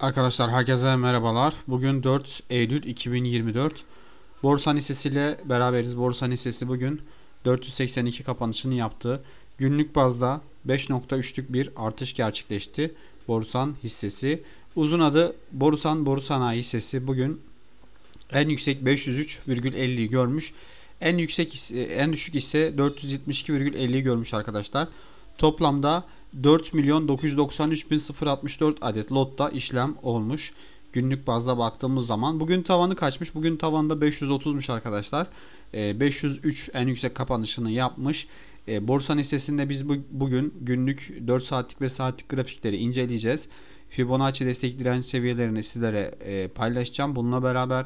Arkadaşlar herkese merhabalar. Bugün 4 Eylül 2024. Borsa hissesi ile beraberiz. Borsa hissesi bugün 482 kapanışını yaptı. Günlük bazda 5.3'lük bir artış gerçekleşti. Borsan hissesi. Uzun adı Borsan Borsana hissesi bugün en yüksek 503,50'yi görmüş. En yüksek en düşük ise 472,50'yi görmüş arkadaşlar. Toplamda 4 milyon 993 adet lotta işlem olmuş. Günlük bazda baktığımız zaman bugün tavanı kaçmış? Bugün tavanda 530'muş arkadaşlar. E, ee, 503 en yüksek kapanışını yapmış. E, borsa listesinde biz bu, bugün günlük 4 saatlik ve saatlik grafikleri inceleyeceğiz. Fibonacci destek direnç seviyelerini sizlere e, paylaşacağım. Bununla beraber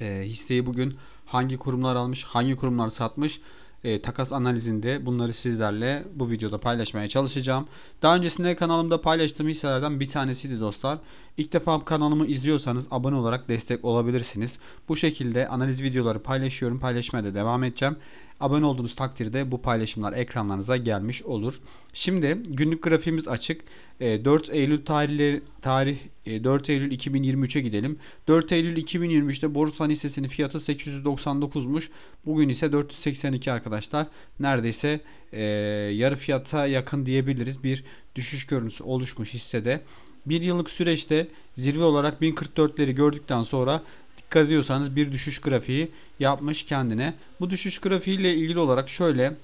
e, hisseyi bugün hangi kurumlar almış, hangi kurumlar satmış e, takas analizinde bunları sizlerle bu videoda paylaşmaya çalışacağım. Daha öncesinde kanalımda paylaştığım hisselerden bir tanesiydi dostlar. İlk defa kanalımı izliyorsanız abone olarak destek olabilirsiniz. Bu şekilde analiz videoları paylaşıyorum. Paylaşmaya da devam edeceğim. Abone olduğunuz takdirde bu paylaşımlar ekranlarınıza gelmiş olur. Şimdi günlük grafiğimiz açık. 4 ee, Eylül tarihleri tarih 4 e, Eylül 2023'e gidelim. 4 Eylül 2023'te borsa hissesinin fiyatı 899'muş. Bugün ise 482 arkadaşlar. Neredeyse e, yarı fiyata yakın diyebiliriz. Bir düşüş görüntüsü oluşmuş hissede. Bir yıllık süreçte zirve olarak 1044'leri gördükten sonra dikkat ediyorsanız bir düşüş grafiği yapmış kendine. Bu düşüş grafiği ile ilgili olarak şöyle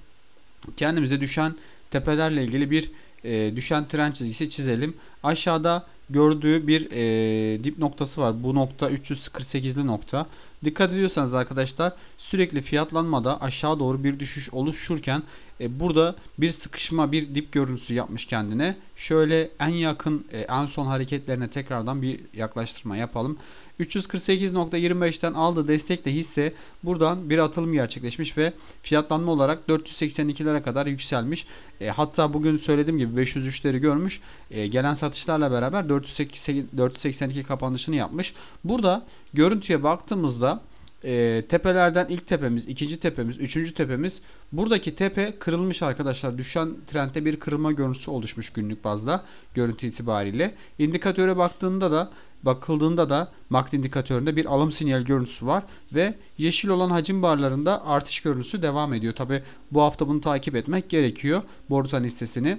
kendimize düşen tepelerle ilgili bir e, düşen tren çizgisi çizelim. Aşağıda gördüğü bir e, dip noktası var. Bu nokta 348'li nokta. Dikkat ediyorsanız arkadaşlar sürekli fiyatlanmada aşağı doğru bir düşüş oluşurken e, burada bir sıkışma bir dip görüntüsü yapmış kendine. Şöyle en yakın e, en son hareketlerine tekrardan bir yaklaştırma yapalım. 348.25'ten aldığı destekle hisse buradan bir atılım gerçekleşmiş ve fiyatlanma olarak 482'lere kadar yükselmiş. E, hatta bugün söylediğim gibi 503'leri görmüş. E, gelen satışlarla beraber 482, 482 kapanışını yapmış. Burada görüntüye baktığımızda e, tepelerden ilk tepemiz, ikinci tepemiz, üçüncü tepemiz. Buradaki tepe kırılmış arkadaşlar. Düşen trendte bir kırılma görüntüsü oluşmuş günlük bazda görüntü itibariyle. İndikatöre baktığında da bakıldığında da MACD indikatöründe bir alım sinyal görüntüsü var ve yeşil olan hacim barlarında artış görüntüsü devam ediyor. Tabi bu hafta bunu takip etmek gerekiyor borsa listesini.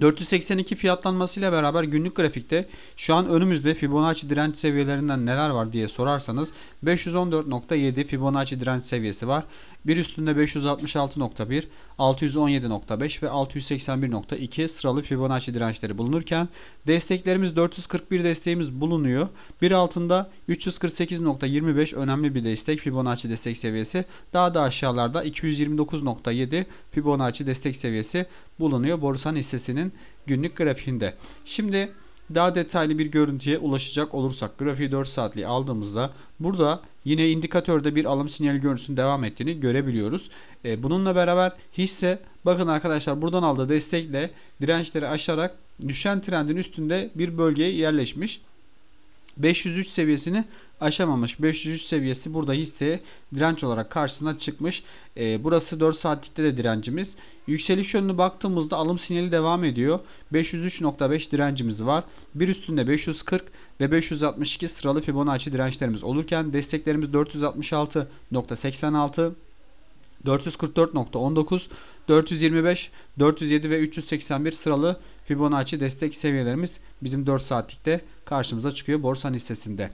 482 fiyatlanmasıyla beraber günlük grafikte şu an önümüzde Fibonacci direnç seviyelerinden neler var diye sorarsanız 514.7 Fibonacci direnç seviyesi var. Bir üstünde 566.1, 617.5 ve 681.2 sıralı Fibonacci dirençleri bulunurken desteklerimiz 441 desteğimiz bulunuyor. Bir altında 348.25 önemli bir destek Fibonacci destek seviyesi. Daha da aşağılarda 229.7 Fibonacci destek seviyesi bulunuyor. Borsan hissesinin Türkiye'nin günlük grafiğinde. Şimdi daha detaylı bir görüntüye ulaşacak olursak grafiği 4 saatliği aldığımızda burada yine indikatörde bir alım sinyali görüntüsünün devam ettiğini görebiliyoruz. E, bununla beraber hisse bakın arkadaşlar buradan aldığı destekle dirençleri aşarak düşen trendin üstünde bir bölgeye yerleşmiş. 503 seviyesini aşamamış. 503 seviyesi burada hisseye direnç olarak karşısına çıkmış. E, burası 4 saatlikte de direncimiz. Yükseliş yönünü baktığımızda alım sinyali devam ediyor. 503.5 direncimiz var. Bir üstünde 540 ve 562 sıralı Fibonacci dirençlerimiz olurken desteklerimiz 466.86 444.19, 425, 407 ve 381 sıralı Fibonacci destek seviyelerimiz bizim 4 saatlikte karşımıza çıkıyor borsa listesinde.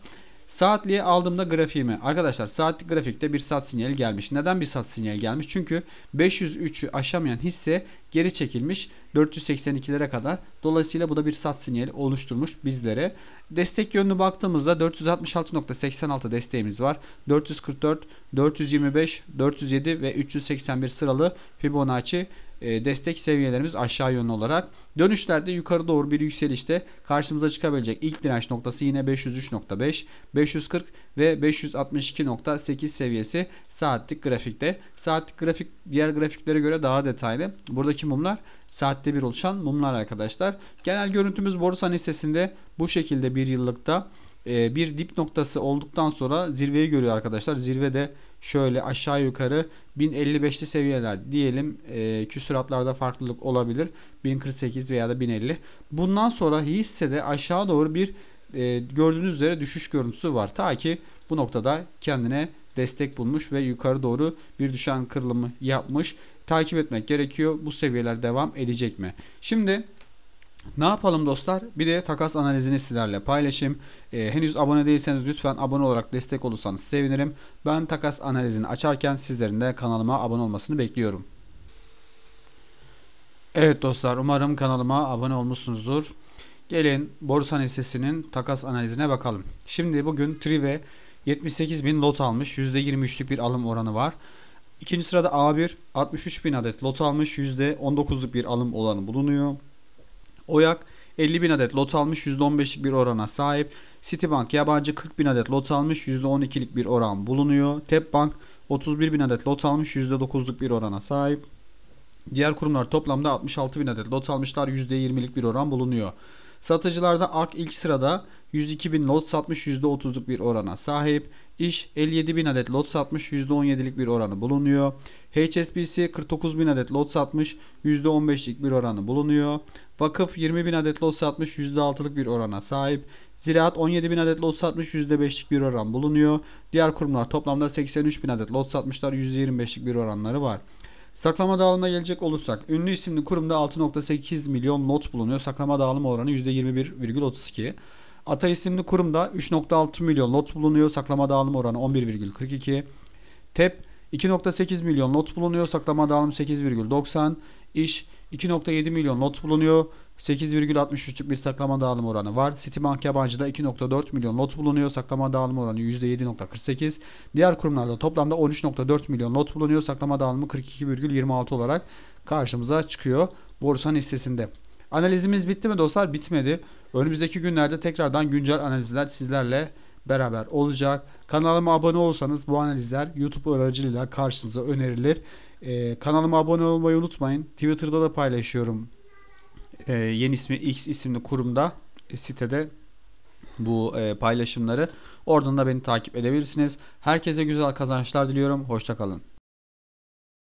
Saatliği aldığımda grafiğime arkadaşlar saatlik grafikte bir saat sinyali gelmiş. Neden bir saat sinyali gelmiş? Çünkü 503'ü aşamayan hisse geri çekilmiş 482'lere kadar. Dolayısıyla bu da bir saat sinyali oluşturmuş bizlere. Destek yönünü baktığımızda 466.86 desteğimiz var. 444, 425, 407 ve 381 sıralı Fibonacci e, destek seviyelerimiz aşağı yönlü olarak. Dönüşlerde yukarı doğru bir yükselişte karşımıza çıkabilecek ilk direnç noktası yine 503.5, 540 ve 562.8 seviyesi saatlik grafikte. Saatlik grafik diğer grafiklere göre daha detaylı. Buradaki mumlar saatte bir oluşan mumlar arkadaşlar. Genel görüntümüz Borusan hissesinde bu şekilde bir yıllıkta e, bir dip noktası olduktan sonra zirveyi görüyor arkadaşlar. Zirve de şöyle aşağı yukarı 1055'li seviyeler diyelim e, küsuratlarda farklılık olabilir. 1048 veya da 1050. Bundan sonra hisse de aşağı doğru bir e, gördüğünüz üzere düşüş görüntüsü var. Ta ki bu noktada kendine destek bulmuş ve yukarı doğru bir düşen kırılımı yapmış. Takip etmek gerekiyor. Bu seviyeler devam edecek mi? Şimdi ne yapalım dostlar? Bir de takas analizini sizlerle paylaşayım. Ee, henüz abone değilseniz lütfen abone olarak destek olursanız sevinirim. Ben takas analizini açarken sizlerin de kanalıma abone olmasını bekliyorum. Evet dostlar umarım kanalıma abone olmuşsunuzdur. Gelin borsa hissesinin takas analizine bakalım. Şimdi bugün Trive 78.000 lot almış. %23'lük bir alım oranı var. İkinci sırada A1 63.000 adet lot almış. %19'luk bir alım oranı bulunuyor. Oyak 50 bin adet lot almış %15'lik bir orana sahip. Citibank yabancı 40 bin adet lot almış %12'lik bir oran bulunuyor. Tep Bank 31 bin adet lot almış %9'luk bir orana sahip. Diğer kurumlar toplamda 66 bin adet lot almışlar %20'lik bir oran bulunuyor. Satıcılarda AK ilk sırada 102 bin lot satmış %30'luk bir orana sahip. İş 57 bin adet lot satmış %17'lik bir oranı bulunuyor. HSBC 49 bin adet lot satmış %15'lik bir oranı bulunuyor. Vakıf 20 bin adet lot satmış %6'lık bir orana sahip. Ziraat 17 bin adet lot satmış %5'lik bir oran bulunuyor. Diğer kurumlar toplamda 83 bin adet lot satmışlar %25'lik bir oranları var. Saklama dağılımına gelecek olursak ünlü isimli kurumda 6.8 milyon not bulunuyor. Saklama dağılım oranı %21,32. Ata isimli kurumda 3.6 milyon not bulunuyor. Saklama dağılım oranı 11,42. TEP 2.8 milyon not bulunuyor. Saklama dağılım 8,90. İş 2.7 milyon not bulunuyor. 8,63'lük bir saklama dağılım oranı var. Citibank yabancıda 2.4 milyon lot bulunuyor. Saklama dağılım oranı %7.48. Diğer kurumlarda toplamda 13.4 milyon lot bulunuyor. Saklama dağılımı 42,26 olarak karşımıza çıkıyor borsanın hissesinde. Analizimiz bitti mi dostlar? Bitmedi. Önümüzdeki günlerde tekrardan güncel analizler sizlerle beraber olacak. Kanalıma abone olsanız bu analizler YouTube aracılığıyla karşınıza önerilir. Ee, kanalıma abone olmayı unutmayın. Twitter'da da paylaşıyorum e, yeni ismi X isimli kurumda e, sitede bu e, paylaşımları. Oradan da beni takip edebilirsiniz. Herkese güzel kazançlar diliyorum. Hoşçakalın.